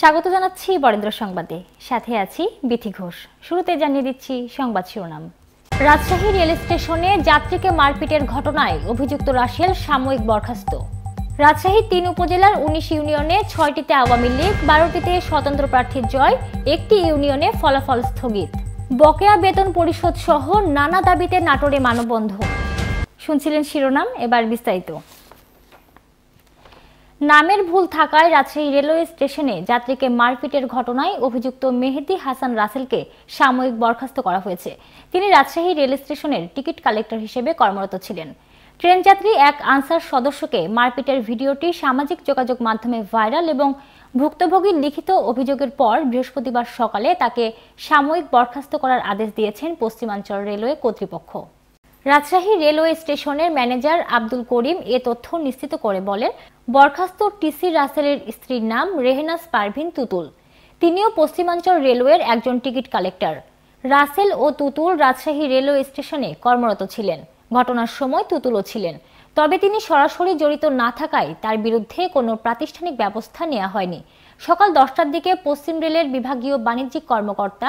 স্বাগত জানাচ্ছি বরেন্দ্র সংবাদে সাথে আছি বিথি ঘোষ শুরুতে জানিয়ে দিচ্ছি সংবাদ শিরোনাম রাজশাহী রেল স্টেশনে যাত্রীকে মারপিটের ঘটনায় অভিযুক্ত রাশেল সাময়িক বরখাস্ত রাজশাহী তিন উপজেলার উনিশ ইউনিয়নে ছয়টিতে আওয়ামী লীগ বারোটিতে স্বতন্ত্র প্রার্থীর জয় একটি ইউনিয়নে ফলাফল স্থগিত বকেয়া বেতন পরিশোধ সহ নানা দাবিতে নাটোরে মানববন্ধন শুনছিলেন শিরোনাম এবার বিস্তারিত নামের ভুল থাকায় রাজশাহী রেলওয়ে স্টেশনে যাত্রীকে মারপিটের ঘটনায় অভিযুক্ত মেহেদি হাসান রাসেলকে সাময়িক বরখাস্ত করা হয়েছে তিনি রাজশাহী রেল স্টেশনের টিকিট কালেক্টর হিসেবে কর্মরত ছিলেন ট্রেন যাত্রী এক আনসার সদস্যকে মারপিটের ভিডিওটি সামাজিক যোগাযোগ মাধ্যমে ভাইরাল এবং ভুক্তভোগীর লিখিত অভিযোগের পর বৃহস্পতিবার সকালে তাকে সাময়িক বরখাস্ত করার আদেশ দিয়েছেন পশ্চিমাঞ্চল রেলওয়ে কর্তৃপক্ষ রাজশাহী রেলওয়ে স্টেশনের ম্যানেজার আব্দুল করিম এ তথ্য নিশ্চিত করে বলেন বরখাস্ত টিসি রাসেলের স্ত্রীর নাম রেহেনাস পারভিন তুতুল তিনিও পশ্চিমাঞ্চল রেলওয়ের একজন টিকিট কালেক্টর রাসেল ও তুতুল রাজশাহী রেলওয়ে স্টেশনে কর্মরত ছিলেন ঘটনার সময় তুতুলও ছিলেন তবে তিনি সরাসরি জড়িত না থাকায় তার বিরুদ্ধে কোনো প্রাতিষ্ঠানিক ব্যবস্থা নেওয়া হয়নি সকাল দশটার দিকে পশ্চিম রেলের বিভাগীয় বাণিজ্যিক কর্মকর্তা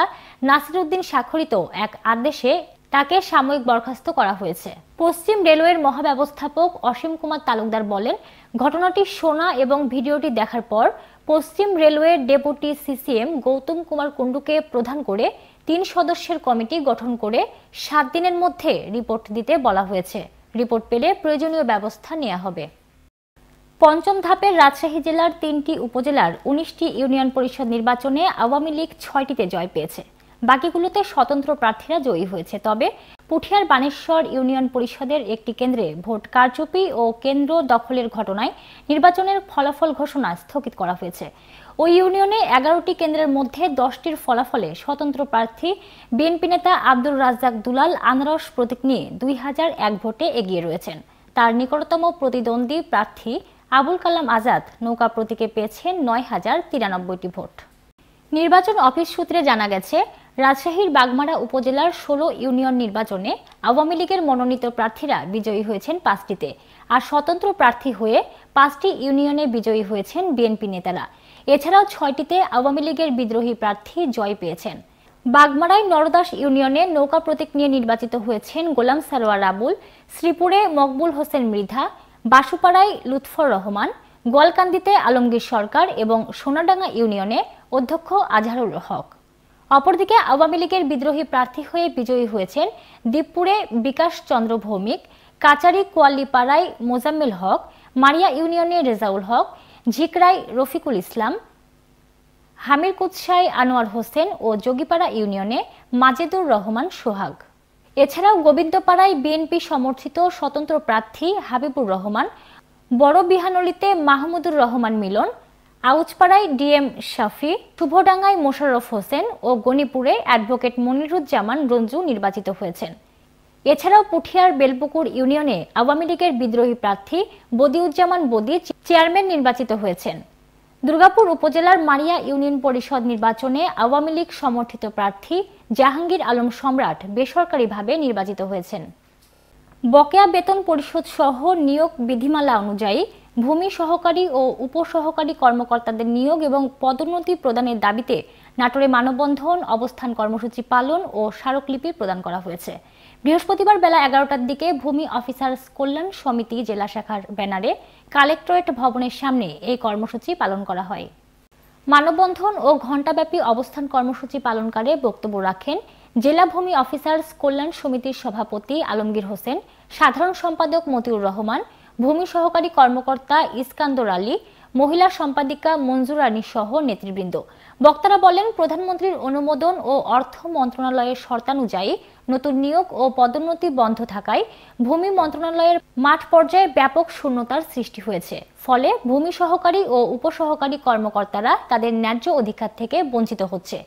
উদ্দিন স্বাক্ষরিত এক আদেশে তাকে সাময়িক বরখাস্ত করা হয়েছে পশ্চিম রেলওয়ের মহাব্যবস্থাপক অসীম কুমার তালুকদার বলেন ঘটনাটি শোনা এবং ভিডিওটি দেখার পর পশ্চিম রেলওয়ের ডেপুটি সিসিএম গৌতম কুমার কুণ্ডুকে প্রধান করে তিন সদস্যের কমিটি গঠন করে সাত দিনের মধ্যে রিপোর্ট দিতে বলা হয়েছে রিপোর্ট পেলে প্রয়োজনীয় ব্যবস্থা নেওয়া হবে পঞ্চম ধাপের রাজশাহী জেলার তিনটি উপজেলার উনিশটি ইউনিয়ন পরিষদ নির্বাচনে আওয়ামী লীগ ছয়টিতে জয় পেয়েছে বাকিগুলোতে স্বতন্ত্র প্রার্থীরা জয়ী হয়েছে তবে পুঠিয়ার বানেশ্বর ইউনিয়ন পরিষদের একটি কেন্দ্রে ভোট কারচুপি ও কেন্দ্র দখলের ঘটনায় নির্বাচনের ফলাফল ঘোষণা স্থগিত করা হয়েছে ওই ইউনিয়নে এগারোটি কেন্দ্রের মধ্যে দশটির ফলাফলে স্বতন্ত্র প্রার্থী বিএনপি নেতা আব্দুর রাজ্জাক দুলাল আনারস প্রতীক নিয়ে দুই হাজার এক ভোটে এগিয়ে রয়েছেন তার নিকটতম প্রতিদ্বন্দ্বী প্রার্থী আবুল কালাম আজাদ নৌকা প্রতীকে পেয়েছেন নয় হাজার তিরানব্বইটি ভোট নির্বাচন অফিস সূত্রে জানা গেছে রাজশাহীর বাগমারা উপজেলার ষোলো ইউনিয়ন নির্বাচনে আওয়ামী লীগের মনোনীত প্রার্থীরা বিজয়ী হয়েছেন পাঁচটিতে আর স্বতন্ত্র প্রার্থী হয়ে পাঁচটি ইউনিয়নে বিজয়ী হয়েছেন বিএনপি নেতারা এছাড়াও ছয়টিতে আওয়ামী লীগের বিদ্রোহী প্রার্থী জয় পেয়েছেন বাগমারায় নরদাস ইউনিয়নে নৌকা প্রতীক নিয়ে নির্বাচিত হয়েছেন গোলাম সারোয়ার আবুল শ্রীপুরে মকবুল হোসেন মৃধা বাসুপাড়ায় লুৎফর রহমান গোয়ালকান্দিতে আলমগীর সরকার এবং সোনাডাঙ্গা ইউনিয়নে অধ্যক্ষ আজহারুল হক অপরদিকে আওয়ামী লীগের বিদ্রোহী প্রার্থী হয়ে বিজয়ী হয়েছেন দীপপুরে বিকাশ চন্দ্র ভৌমিক কাচারি কোয়াল্লিপাড়ায় মোজাম্মেল হক মারিয়া ইউনিয়নে রেজাউল হক ঝিকরাই রফিকুল ইসলাম হামির কুৎসাই আনোয়ার হোসেন ও যোগীপাড়া ইউনিয়নে মাজেদুর রহমান সোহাগ এছাড়াও গোবিন্দপাড়ায় বিএনপি সমর্থিত স্বতন্ত্র প্রার্থী হাবিবুর রহমান বড় বিহানলিতে মাহমুদুর রহমান মিলন আউচপাড়ায় ডিএম শাফি শুভডাঙ্গায় মোশাররফ হোসেন ও গণিপুরে অ্যাডভোকেট মনিরুজ্জামান রঞ্জু নির্বাচিত হয়েছেন এছাড়াও পুঠিয়ার বেলপুকুর ইউনিয়নে আওয়ামী লীগের বিদ্রোহী প্রার্থী বদিউজ্জামান বদি চেয়ারম্যান নির্বাচিত হয়েছেন দুর্গাপুর উপজেলার মারিয়া ইউনিয়ন পরিষদ নির্বাচনে আওয়ামী লীগ সমর্থিত প্রার্থী জাহাঙ্গীর আলম সম্রাট বেসরকারিভাবে নির্বাচিত হয়েছেন বকেয়া বেতন পরিশোধ সহ নিয়োগ বিধিমালা অনুযায়ী ভূমি সহকারী ও উপসহকারী কর্মকর্তাদের নিয়োগ এবং পদোন্নতি প্রদানের দাবিতে নাটোরে মানববন্ধন অবস্থান কর্মসূচি পালন ও স্মারকলিপি প্রদান করা হয়েছে বৃহস্পতিবার বেলা এগারোটার দিকে ভূমি অফিসার্স কল্যাণ সমিতি জেলা শাখার ব্যানারে কালেক্টরেট ভবনের সামনে এই কর্মসূচি পালন করা হয় মানববন্ধন ও ঘণ্টাব্যাপী অবস্থান কর্মসূচি পালনকারে বক্তব্য রাখেন জেলা ভূমি অফিসার্স কল্যাণ সমিতির সভাপতি আলমগীর হোসেন সাধারণ সম্পাদক মতিউর রহমান ভূমি সহকারী কর্মকর্তা ইস্কান্দর আলী মহিলা সম্পাদিকা মঞ্জুর আনী সহ নেতৃবৃন্দ বক্তারা বলেন প্রধানমন্ত্রীর অনুমোদন ও অর্থ মন্ত্রণালয়ের শর্তানুযায়ী নতুন নিয়োগ ও পদোন্নতি বন্ধ থাকায় ভূমি মন্ত্রণালয়ের মাঠ পর্যায়ে ব্যাপক শূন্যতার সৃষ্টি হয়েছে ফলে ভূমি সহকারী ও উপসহকারী কর্মকর্তারা তাদের ন্যায্য অধিকার থেকে বঞ্চিত হচ্ছে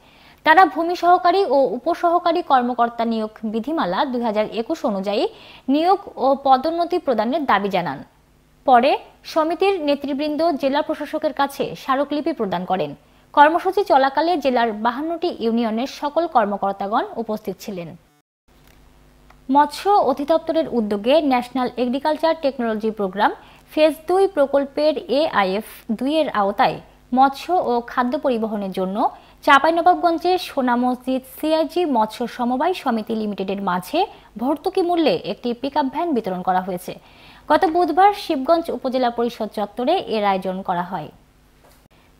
তারা ভূমি সহকারী ও উপসহকারী কর্মকর্তা নিয়োগ বিধিমালা দুই অনুযায়ী নিয়োগ ও পদোন্নতি প্রদানের দাবি জানান পরে সমিতির নেতৃবৃন্দ জেলা প্রশাসকের কাছে স্মারকলিপি প্রদান করেন কর্মসূচি চলাকালে জেলার বাহান্নটি ইউনিয়নের সকল কর্মকর্তাগণ উপস্থিত ছিলেন মৎস্য অধিদপ্তরের উদ্যোগে national agriculture technology program phase দুই প্রকল্পের এআইএফ দুইয়ের আওতায় মৎস্য ও খাদ্য পরিবহনের জন্য চাঁপাইনবাবগঞ্জে সোনা মসজিদ সিআইজি মৎস্য সমবায় সমিতি লিমিটেডের মাঝে ভর্তুকি মূল্যে একটি পিকআপ ভ্যান বিতরণ করা হয়েছে গত বুধবার শিবগঞ্জ উপজেলা পরিষদ চত্বরে এর আয়োজন করা হয়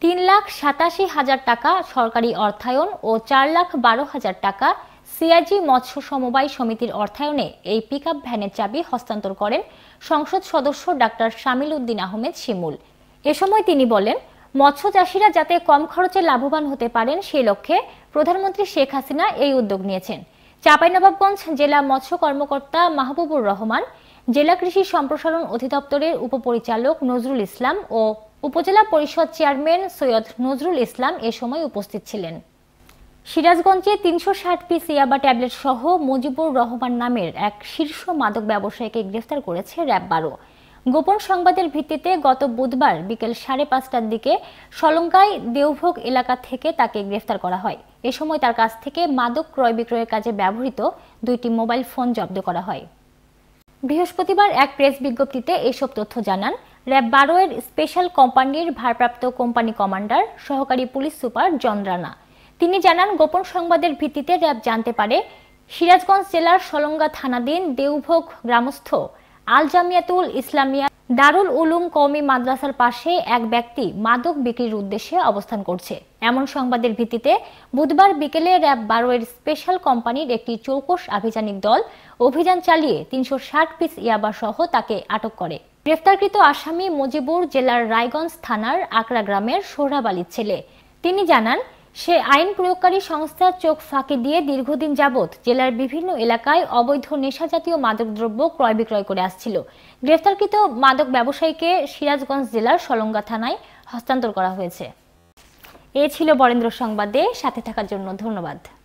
তিন লাখ সাতাশি হাজার টাকা সরকারি অর্থায়ন ও চার লাখ বারো হাজার টাকা সিআরজি মৎস্য সমবায় সমিতির অর্থায়নে এই পিকআপ ভ্যানের চাবি হস্তান্তর করেন সংসদ সদস্য ডাক্তার শামিল উদ্দিন আহমেদ শিমুল এ সময় তিনি বলেন মৎস্য চাষিরা যাতে কম খরচে লাভবান হতে পারেন সেই লক্ষ্যে প্রধানমন্ত্রী শেখ হাসিনা এই উদ্যোগ নিয়েছেন চাঁপাইনবাবগঞ্জ জেলা মৎস্য কর্মকর্তা মাহবুবুর রহমান জেলা কৃষি সম্প্রসারণ অধিদপ্তরের উপপরিচালক নজরুল ইসলাম ও উপজেলা পরিষদ চেয়ারম্যান সৈয়দ নজরুল ইসলাম এ সময় উপস্থিত ছিলেন সিরাজগঞ্জে তিনশো ষাট পিস ইয়াবা ট্যাবলেট সহ মুজিবুর রহমান নামের এক শীর্ষ মাদক ব্যবসায়ীকে গ্রেফতার করেছে র্যাব বারো গোপন সংবাদের ভিত্তিতে গত বুধবার বিকেল সাড়ে পাঁচটার দিকে সলঙ্কায় দেওভোগ এলাকা থেকে তাকে গ্রেফতার করা হয় এ সময় তার কাছ থেকে মাদক ক্রয় বিক্রয়ের কাজে ব্যবহৃত দুইটি মোবাইল ফোন জব্দ করা হয় বৃহস্পতিবার এক প্রেস বিজ্ঞপ্তিতে এসব তথ্য জানান র্যাব বারো এর স্পেশাল কোম্পানির ভারপ্রাপ্ত কোম্পানি কমান্ডার সহকারী পুলিশ সুপার জন রানা তিনি জানান গোপন সংবাদের ভিত্তিতে র্যাব জানতে পারে সিরাজগঞ্জ জেলার সলঙ্গা থানাধীন দেওভোগ গ্রামস্থ আল জামিয়াতুল ইসলামিয়া দারুল উলুম কওমি মাদ্রাসার পাশে এক ব্যক্তি মাদক বিক্রির উদ্দেশ্যে অবস্থান করছে এমন সংবাদের ভিত্তিতে বুধবার বিকেলে র্যাব বারোয়ের স্পেশাল কোম্পানির একটি চৌকস আভিযানিক দল অভিযান চালিয়ে তিনশো ষাট পিস ইয়াবা সহ তাকে আটক করে গ্রেফতারকৃত আসামি মুজিবুর জেলার রায়গঞ্জ থানার আকরা গ্রামের সোহরাবালির ছেলে তিনি জানান সে আইন প্রয়োগকারী সংস্থার চোখ ফাঁকি দিয়ে দীর্ঘদিন যাবৎ জেলার বিভিন্ন এলাকায় অবৈধ নেশা জাতীয় মাদকদ্রব্য ক্রয় বিক্রয় করে আসছিল গ্রেফতারকৃত মাদক ব্যবসায়ীকে সিরাজগঞ্জ জেলার সলঙ্গা থানায় হস্তান্তর করা হয়েছে এ ছিল বরেন্দ্র সংবাদে সাথে থাকার জন্য ধন্যবাদ